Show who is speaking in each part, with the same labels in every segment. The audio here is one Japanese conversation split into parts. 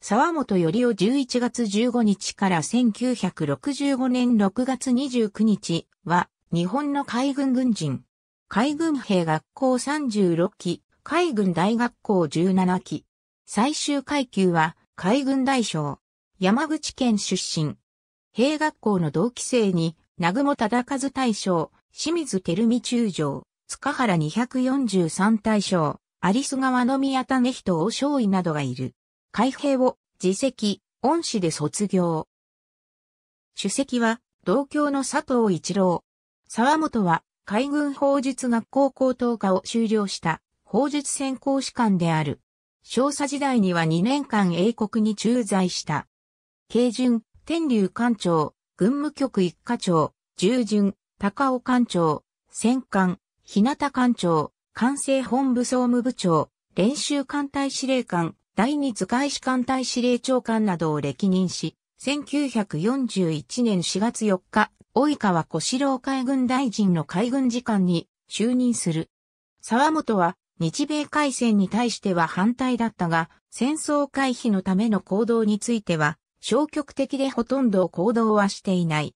Speaker 1: 沢本よりを11月15日から1965年6月29日は、日本の海軍軍人。海軍兵学校36期、海軍大学校17期。最終階級は、海軍大将。山口県出身。兵学校の同期生に、南雲忠和大将、清水照美中将、塚原243大将、有栖川宮種人大将尉などがいる。海兵を自責、恩師で卒業。主席は同郷の佐藤一郎。沢本は海軍法術学校高等科を修了した法術専攻士官である。少佐時代には2年間英国に駐在した。慶順、天竜艦長、軍務局一課長、従順、高尾艦長、戦艦、日向艦長、艦政本部総務部長、練習艦隊司令官、第二図解士艦隊司令長官などを歴任し、1941年4月4日、及川小四郎海軍大臣の海軍次官に就任する。沢本は日米海戦に対しては反対だったが、戦争回避のための行動については、消極的でほとんど行動はしていない。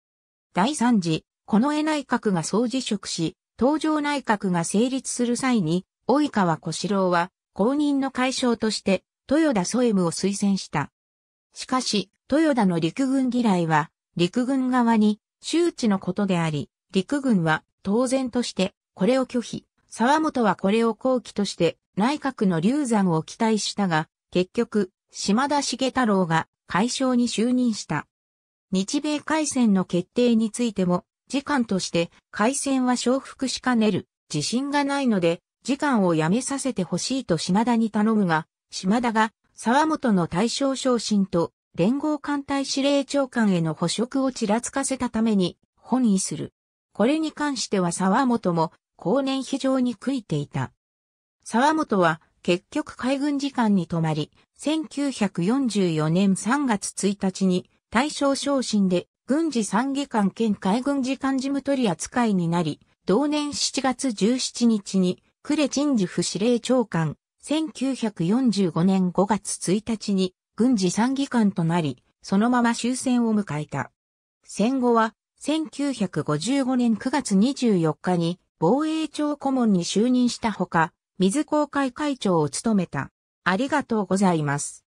Speaker 1: 第三次、近衛内閣が総辞職し、東条内閣が成立する際に、及川小四郎は、公認の解消として、豊田ソエムを推薦した。しかし、豊田の陸軍嫌いは、陸軍側に周知のことであり、陸軍は当然としてこれを拒否。沢本はこれを後期として内閣の流産を期待したが、結局、島田茂太郎が会長に就任した。日米海戦の決定についても、時間として海戦は承服しかねる、自信がないので、時間をやめさせてほしいと島田に頼むが、島田が沢本の大将昇進と連合艦隊司令長官への捕食をちらつかせたために本意する。これに関しては沢本も後年非常に悔いていた。沢本は結局海軍時間に泊まり、1944年3月1日に大正昇進で軍事参議官兼海軍次官事務取り扱いになり、同年7月17日に呉人事府司令長官1945年5月1日に軍事参議官となり、そのまま終戦を迎えた。戦後は、1955年9月24日に防衛庁顧問に就任したほか、水公会会長を務めた。ありがとうございます。